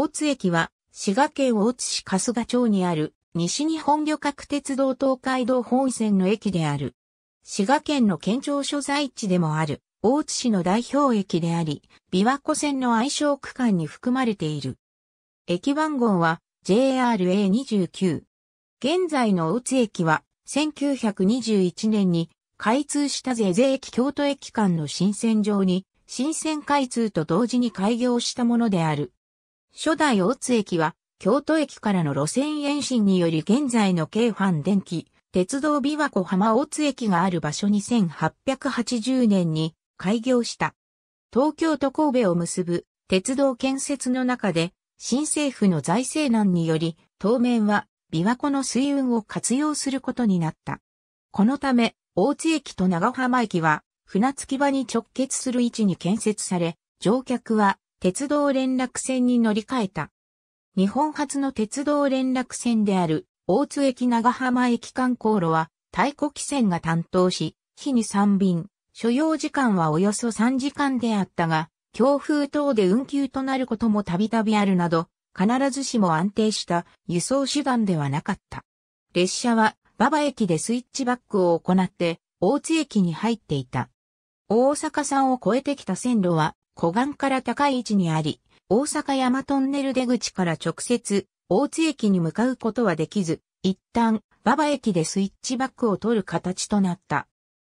大津駅は、滋賀県大津市春日町にある、西日本旅客鉄道東海道本線の駅である。滋賀県の県庁所在地でもある、大津市の代表駅であり、琵琶湖線の愛称区間に含まれている。駅番号は JRA29。現在の大津駅は、1921年に開通した是々駅京都駅間の新線上に、新線開通と同時に開業したものである。初代大津駅は、京都駅からの路線延伸により現在の京阪電気、鉄道琵琶湖浜大津駅がある場所に1880年に開業した。東京と神戸を結ぶ鉄道建設の中で、新政府の財政難により、当面は琵琶湖の水運を活用することになった。このため、大津駅と長浜駅は、船着き場に直結する位置に建設され、乗客は鉄道連絡船に乗り換えた。日本初の鉄道連絡船である大津駅長浜駅間航路は太古汽船が担当し、日に3便、所要時間はおよそ3時間であったが、強風等で運休となることもたびたびあるなど、必ずしも安定した輸送手段ではなかった。列車は馬場駅でスイッチバックを行って、大津駅に入っていた。大阪山を越えてきた線路は、湖岸から高い位置にあり、大阪山トンネル出口から直接、大津駅に向かうことはできず、一旦、馬場駅でスイッチバックを取る形となった。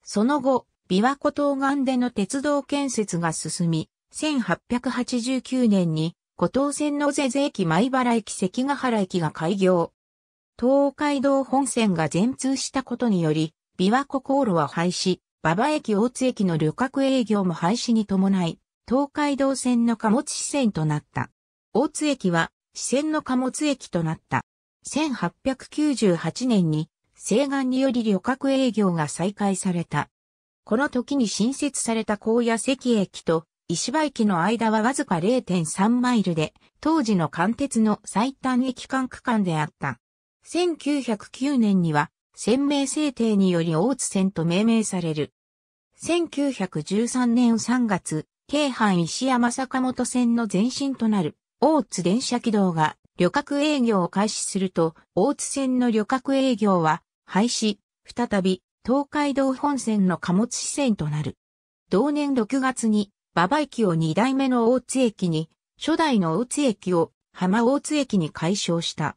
その後、琵琶湖東岸での鉄道建設が進み、1889年に、五東線の瀬津駅米原駅関ヶ原駅が開業。東海道本線が全通したことにより、琵琶湖航路は廃止、馬場駅大津駅の旅客営業も廃止に伴い、東海道線の貨物支線となった。大津駅は支線の貨物駅となった。1898年に西岸により旅客営業が再開された。この時に新設された高野関駅と石場駅の間はわずか0.3マイルで、当時の貫鉄の最短駅間区間であった。1909年には、鮮明制定により大津線と命名される。1913年3月、京阪石山坂本線の前身となる、大津電車軌道が旅客営業を開始すると、大津線の旅客営業は廃止、再び東海道本線の貨物支線となる。同年6月に、馬場駅を2代目の大津駅に、初代の大津駅を浜大津駅に改称した。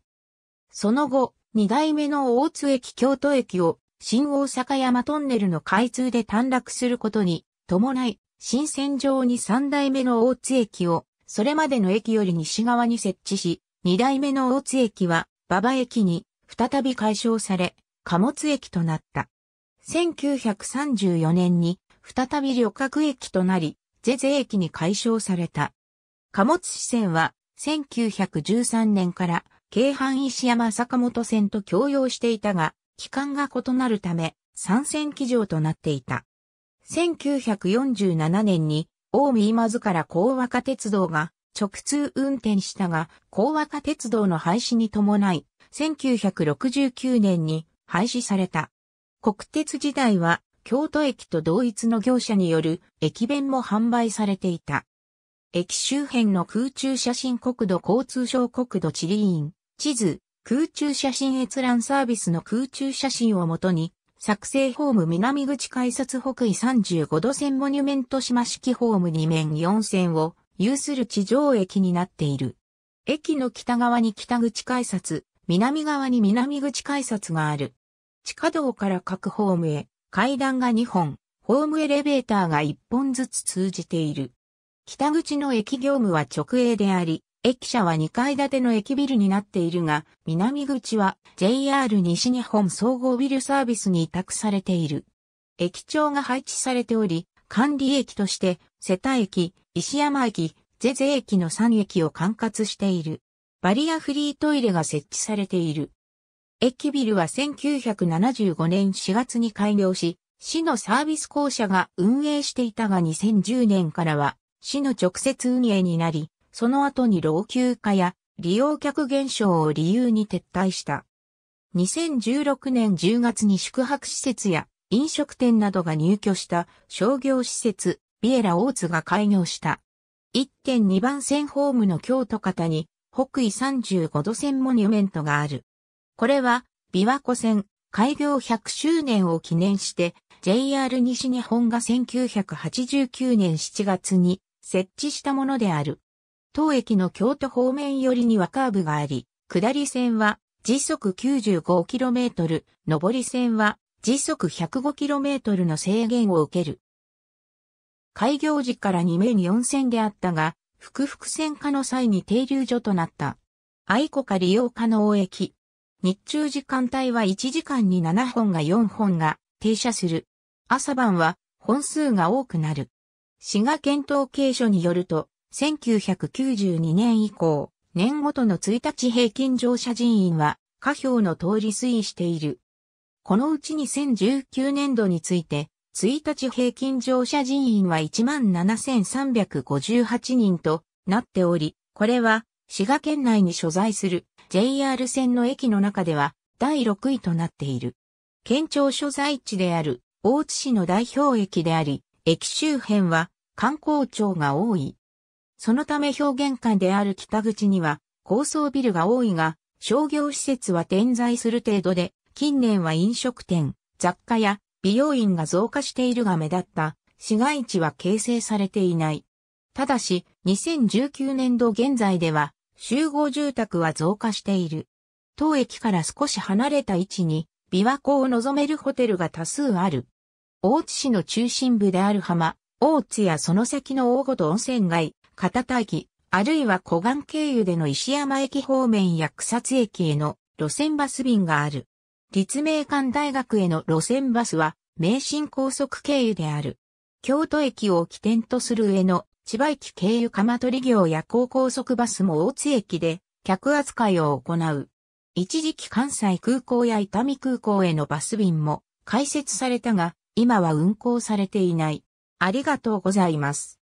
その後、2代目の大津駅京都駅を新大阪山トンネルの開通で短絡することに伴い、新線上に3代目の大津駅を、それまでの駅より西側に設置し、2代目の大津駅は、馬場駅に、再び解消され、貨物駅となった。1934年に、再び旅客駅となり、ゼゼ駅に解消された。貨物支線は、1913年から、京阪石山坂本線と共用していたが、期間が異なるため、参線機場となっていた。1947年に、近江今津から高和化鉄道が直通運転したが、高和化鉄道の廃止に伴い、1969年に廃止された。国鉄時代は、京都駅と同一の業者による駅弁も販売されていた。駅周辺の空中写真国土交通省国土地理院、地図、空中写真閲覧サービスの空中写真をもとに、作成ホーム南口改札北緯35度線モニュメント島式ホーム2面4線を有する地上駅になっている。駅の北側に北口改札、南側に南口改札がある。地下道から各ホームへ、階段が2本、ホームエレベーターが1本ずつ通じている。北口の駅業務は直営であり、駅舎は2階建ての駅ビルになっているが、南口は JR 西日本総合ビルサービスに委託されている。駅長が配置されており、管理駅として瀬田駅、石山駅、ゼゼ駅の3駅を管轄している。バリアフリートイレが設置されている。駅ビルは1975年4月に開業し、市のサービス公社が運営していたが2010年からは、市の直接運営になり、その後に老朽化や利用客減少を理由に撤退した。2016年10月に宿泊施設や飲食店などが入居した商業施設ビエラ大津が開業した。1.2番線ホームの京都方に北緯35度線モニュメントがある。これは琵琶湖線開業100周年を記念して JR 西日本が1989年7月に設置したものである。当駅の京都方面寄りにはカーブがあり、下り線は時速 95km、上り線は時速 105km の制限を受ける。開業時から2名に4線であったが、複々線化の際に停留所となった。愛子か利用可能駅。日中時間帯は1時間に7本が4本が停車する。朝晩は本数が多くなる。滋賀県統計所によると、1992年以降、年ごとの1日平均乗車人員は、下表の通り推移している。このうち2019年度について、1日平均乗車人員は17,358人となっており、これは滋賀県内に所在する JR 線の駅の中では第6位となっている。県庁所在地である大津市の代表駅であり、駅周辺は観光庁が多い。そのため表現館である北口には高層ビルが多いが、商業施設は点在する程度で、近年は飲食店、雑貨や美容院が増加しているが目立った市街地は形成されていない。ただし、2019年度現在では集合住宅は増加している。当駅から少し離れた位置に、琵琶湖を望めるホテルが多数ある。大津市の中心部である浜、大津やその先の大ごと温泉街、片田駅、あるいは湖岸経由での石山駅方面や草津駅への路線バス便がある。立命館大学への路線バスは、名神高速経由である。京都駅を起点とする上の千葉駅経由鎌取業や高高速バスも大津駅で客扱いを行う。一時期関西空港や伊丹空港へのバス便も開設されたが、今は運行されていない。ありがとうございます。